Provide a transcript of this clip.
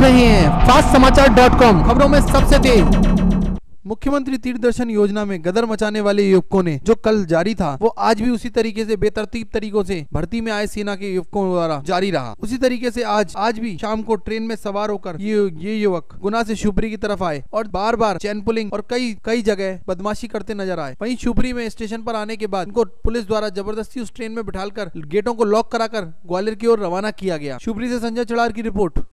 देख रहे हैं फास्ट समाचार डॉट कॉम खबरों में सबसे तेज मुख्यमंत्री तीर्थ दर्शन योजना में गदर मचाने वाले युवकों ने जो कल जारी था वो आज भी उसी तरीके से बेतरतीब तरीकों से भर्ती में आए सेना के युवकों द्वारा जारी रहा उसी तरीके से आज आज भी शाम को ट्रेन में सवार होकर ये ये युवक गुना से शिवपुरी की तरफ आए और बार बार चैन पुलिंग और कई कई जगह बदमाशी करते नजर आए वही शुपरी में स्टेशन आरोप आने के बाद उनको पुलिस द्वारा जबरदस्ती उस ट्रेन में बिठाकर गेटों को लॉक कराकर ग्वालियर की ओर रवाना किया गया शुपरी ऐसी संजय चढ़ार की रिपोर्ट